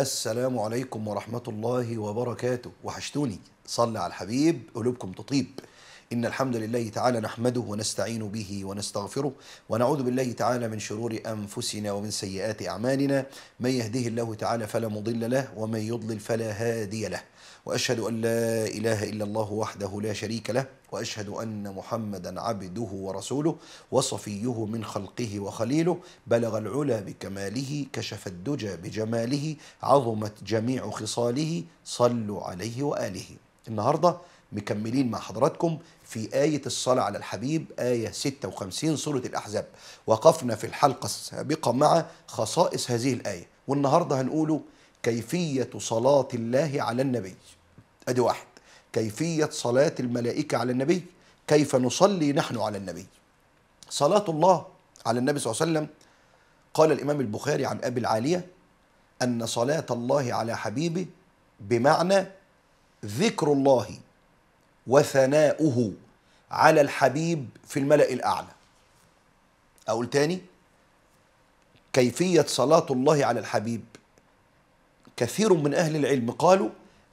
السلام عليكم ورحمة الله وبركاته وحشتوني صلي على الحبيب قلوبكم تطيب إن الحمد لله تعالى نحمده ونستعين به ونستغفره ونعوذ بالله تعالى من شرور أنفسنا ومن سيئات أعمالنا من يهده الله تعالى فلا مضل له ومن يضلل فلا هادي له وأشهد أن لا إله إلا الله وحده لا شريك له واشهد ان محمدا عبده ورسوله وصفيه من خلقه وخليله بلغ العلا بكماله كشف الدجى بجماله عظمت جميع خصاله صلوا عليه واله النهارده مكملين مع حضراتكم في آية الصلاة على الحبيب آية 56 سورة الأحزاب وقفنا في الحلقة السابقة مع خصائص هذه الآية والنهاردة هنقوله كيفية صلاة الله على النبي أدي واحد كيفية صلاة الملائكة على النبي كيف نصلي نحن على النبي صلاة الله على النبي صلى الله عليه وسلم قال الإمام البخاري عن أبي العالية أن صلاة الله على حبيبه بمعنى ذكر الله وثناؤه على الحبيب في الملأ الأعلى أقول تاني كيفية صلاة الله على الحبيب كثير من أهل العلم قالوا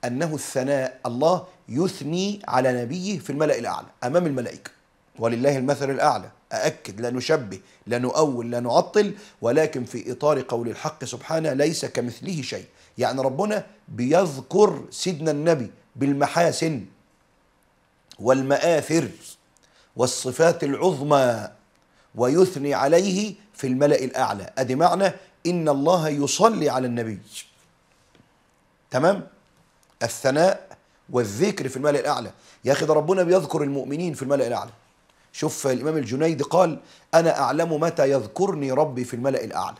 أنه الثناء الله يثني على نبيه في الملأ الأعلى أمام الملائكة ولله المثل الأعلى أأكد لا نشبه لا نؤول لا نعطل ولكن في إطار قول الحق سبحانه ليس كمثله شيء يعني ربنا بيذكر سيدنا النبي بالمحاسن والمآثر والصفات العظمى ويثني عليه في الملأ الأعلى أدي معنى إن الله يصلي على النبي تمام الثناء والذكر في الملأ الأعلى يا أخي ده ربنا بيذكر المؤمنين في الملأ الأعلى شوف الإمام الجنيد قال أنا أعلم متى يذكرني ربي في الملأ الأعلى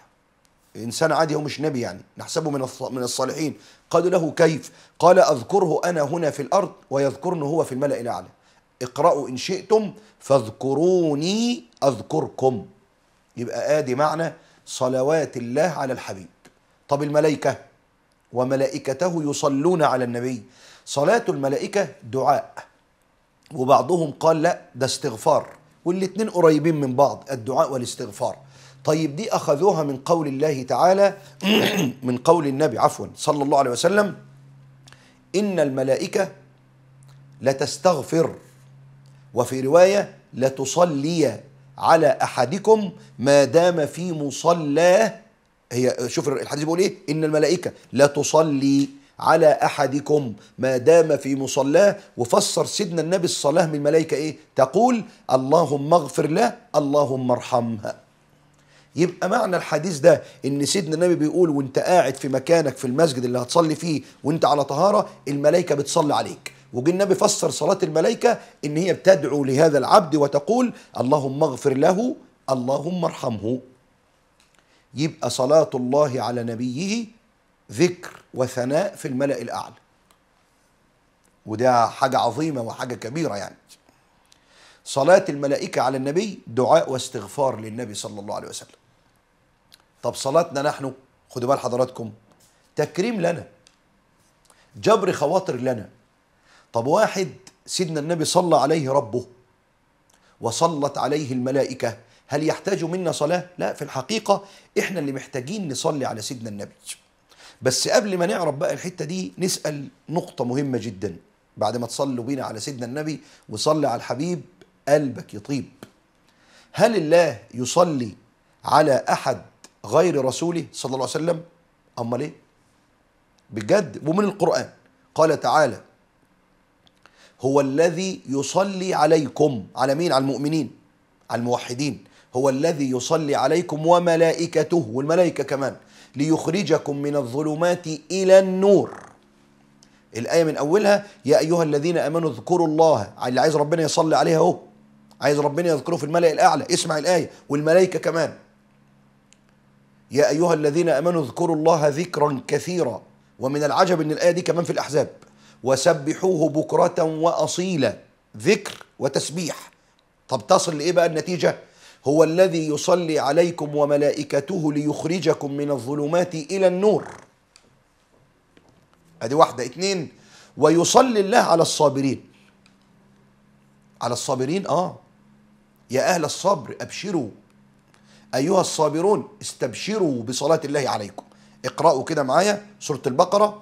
إنسان عادي هو مش نبي يعني نحسبه من من الصالحين قالوا له كيف قال أذكره أنا هنا في الأرض ويذكرني هو في الملأ الأعلى اقرأوا إن شئتم فاذكروني أذكركم يبقى آدي معنى صلوات الله على الحبيب طب الملائكة وملائكته يصلون على النبي صلاة الملائكة دعاء وبعضهم قال لا ده استغفار والاتنين قريبين من بعض الدعاء والاستغفار طيب دي أخذوها من قول الله تعالى من قول النبي عفوا صلى الله عليه وسلم إن الملائكة لتستغفر وفي رواية لتصلي على أحدكم ما دام في مصلاه هي شوف الحديث بيقول إيه إن الملائكة لتصلي على أحدكم ما دام في مصلاه وفسر سيدنا النبي الصلاة من الملائكة إيه تقول اللهم اغفر له اللهم ارحمها يبقى معنى الحديث ده ان سيدنا النبي بيقول وانت قاعد في مكانك في المسجد اللي هتصلي فيه وانت على طهاره الملائكه بتصلي عليك وجه النبي فسر صلاه الملائكه ان هي بتدعو لهذا العبد وتقول اللهم اغفر له اللهم ارحمه يبقى صلاه الله على نبيه ذكر وثناء في الملا الاعلى وده حاجه عظيمه وحاجه كبيره يعني صلاة الملائكة على النبي دعاء واستغفار للنبي صلى الله عليه وسلم طب صلاتنا نحن خدوا بال حضراتكم تكريم لنا جبر خواطر لنا طب واحد سيدنا النبي صلى عليه ربه وصلت عليه الملائكة هل يحتاج منا صلاة؟ لا في الحقيقة إحنا اللي محتاجين نصلي على سيدنا النبي بس قبل ما نعرف بقى الحتة دي نسأل نقطة مهمة جدا بعد ما تصلوا بينا على سيدنا النبي وصلي على الحبيب قلبك يطيب هل الله يصلي على أحد غير رسوله صلى الله عليه وسلم امال ايه بجد ومن القران قال تعالى هو الذي يصلي عليكم على مين على المؤمنين على الموحدين هو الذي يصلي عليكم وملائكته والملائكه كمان ليخرجكم من الظلمات الى النور الايه من اولها يا ايها الذين امنوا اذكروا الله اللي عايز ربنا يصلي عليها اهو عايز ربنا يذكره في الملأ الاعلى اسمع الايه والملائكه كمان يا أيها الذين أمنوا اذكروا الله ذكرا كثيرا ومن العجب أن الآية دي كمان في الأحزاب وسبحوه بكرة وأصيلا ذكر وتسبيح طب تصل لإيه بقى النتيجة؟ هو الذي يصلي عليكم وملائكته ليخرجكم من الظلمات إلى النور أدي واحدة اتنين ويصلي الله على الصابرين على الصابرين آه يا أهل الصبر أبشروا أيها الصابرون استبشروا بصلاة الله عليكم اقرأوا كده معايا سورة البقرة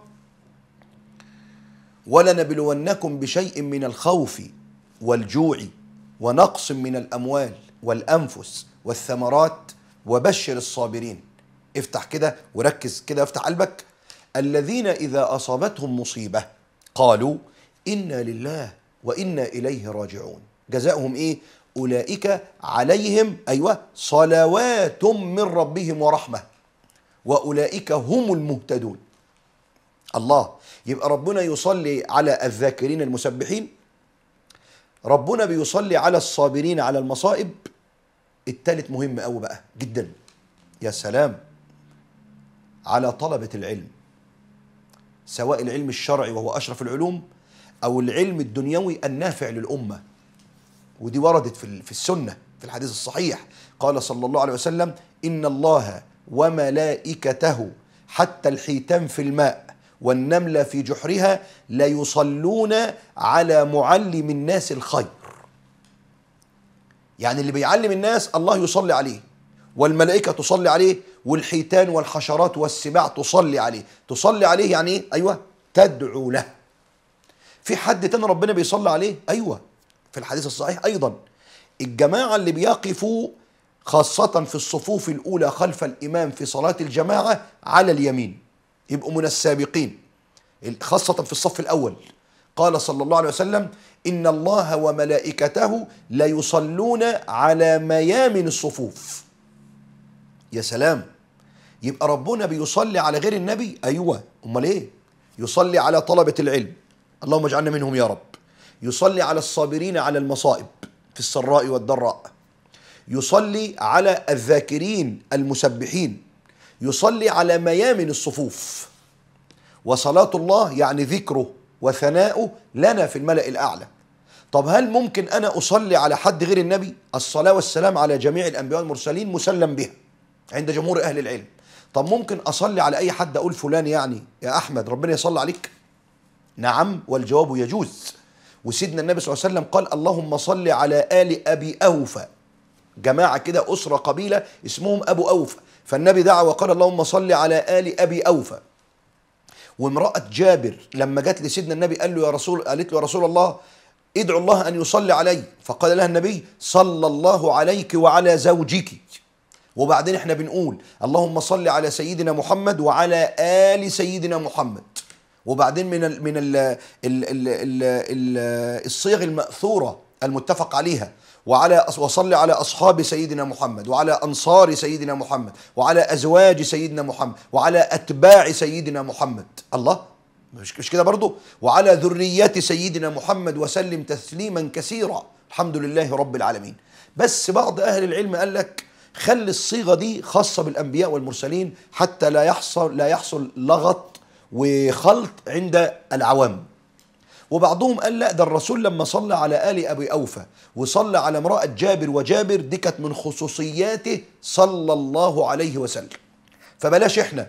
ولنبلونكم بشيء من الخوف والجوع ونقص من الأموال والأنفس والثمرات وبشر الصابرين افتح كده وركز كده افتح قلبك الذين إذا أصابتهم مصيبة قالوا إنا لله وإنا إليه راجعون جزاؤهم إيه أولئك عليهم أيوة صلوات من ربهم ورحمة وأولئك هم المهتدون الله يبقى ربنا يصلي على الذاكرين المسبحين ربنا بيصلي على الصابرين على المصائب التالت مهم قوي بقى جدا يا سلام على طلبة العلم سواء العلم الشرعي وهو أشرف العلوم أو العلم الدنيوي النافع للأمة ودي وردت في في السنه في الحديث الصحيح قال صلى الله عليه وسلم ان الله وملائكته حتى الحيتان في الماء والنملة في جحرها ليصلون على معلم الناس الخير يعني اللي بيعلم الناس الله يصلي عليه والملائكة تصلي عليه والحيتان والحشرات والسباع تصلي عليه تصلي عليه يعني ايه؟ ايوه تدعو له في حد تاني ربنا بيصلي عليه ايوه في الحديث الصحيح أيضا الجماعة اللي بيقفوا خاصة في الصفوف الأولى خلف الإمام في صلاة الجماعة على اليمين يبقوا من السابقين خاصة في الصف الأول قال صلى الله عليه وسلم إن الله وملائكته ليصلون على ميامن الصفوف يا سلام يبقى ربنا بيصلي على غير النبي أيوة أمال إيه يصلي على طلبة العلم اللهم اجعلنا منهم يا رب يصلي على الصابرين على المصائب في السراء والضراء يصلي على الذاكرين المسبحين يصلي على ميامن الصفوف وصلاة الله يعني ذكره وثناؤه لنا في الملأ الأعلى طب هل ممكن أنا أصلي على حد غير النبي الصلاة والسلام على جميع الأنبياء والمرسلين مسلم بها عند جمهور أهل العلم طب ممكن أصلي على أي حد أقول فلان يعني يا أحمد ربنا يصلي عليك نعم والجواب يجوز وسيدنا النبي صلى الله عليه وسلم قال اللهم صل على آل أبي أوفى جماعة كده أسرة قبيلة اسمهم أبو أوفى فالنبي دعا وقال اللهم صل على آل أبي أوفى وامرأة جابر لما جت لسيدنا النبي قال له يا رسول قالت له يا رسول الله ادعو الله أن يصلي علي فقال لها النبي صلى الله عليك وعلى زوجك وبعدين احنا بنقول اللهم صل على سيدنا محمد وعلى آل سيدنا محمد وبعدين من الـ من ال ال ال ال الـ الصيغ المأثورة المتفق عليها وعلى وصل على أصحاب سيدنا محمد وعلى أنصار سيدنا محمد وعلى أزواج سيدنا محمد وعلى أتباع سيدنا محمد الله مش مش كده برضه وعلى ذريات سيدنا محمد وسلم تسليما كثيرا الحمد لله رب العالمين بس بعض أهل العلم قال لك خلي الصيغة دي خاصة بالأنبياء والمرسلين حتى لا يحصل لا يحصل لغط وخلط عند العوام وبعضهم قال لا ده الرسول لما صلى على آل أبي أوفى وصلى على امرأة جابر وجابر دي كانت من خصوصياته صلى الله عليه وسلم فبلاش احنا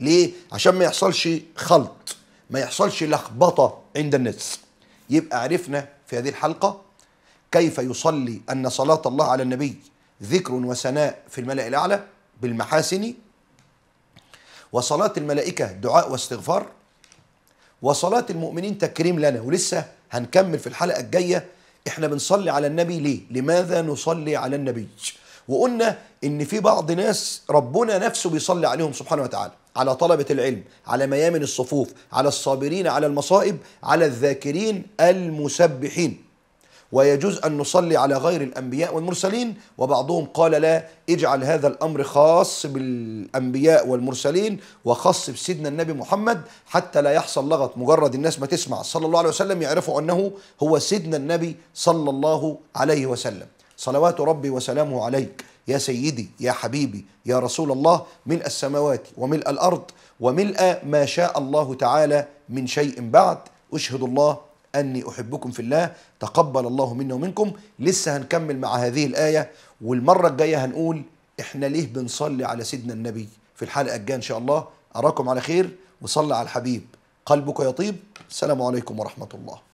ليه؟ عشان ما يحصلش خلط ما يحصلش لخبطة عند الناس يبقى عرفنا في هذه الحلقة كيف يصلي أن صلاة الله على النبي ذكر وثناء في الملأ الأعلى بالمحاسن وصلاة الملائكة دعاء واستغفار وصلاة المؤمنين تكريم لنا ولسه هنكمل في الحلقة الجاية احنا بنصلي على النبي ليه لماذا نصلي على النبي وقلنا ان في بعض ناس ربنا نفسه بيصلي عليهم سبحانه وتعالى على طلبة العلم على ميامن الصفوف على الصابرين على المصائب على الذاكرين المسبحين ويجوز أن نصلي على غير الأنبياء والمرسلين وبعضهم قال لا اجعل هذا الأمر خاص بالأنبياء والمرسلين وخاص بسيدنا النبي محمد حتى لا يحصل لغط مجرد الناس ما تسمع صلى الله عليه وسلم يعرفوا أنه هو سيدنا النبي صلى الله عليه وسلم صلوات ربي وسلامه عليك يا سيدي يا حبيبي يا رسول الله ملء السماوات وملء الأرض وملء ما شاء الله تعالى من شيء بعد أشهد الله أني أحبكم في الله تقبل الله منا ومنكم لسه هنكمل مع هذه الآية والمرة الجاية هنقول إحنا ليه بنصلي على سيدنا النبي في الحلقة الجاية إن شاء الله أراكم على خير وصلي على الحبيب قلبك يطيب السلام عليكم ورحمة الله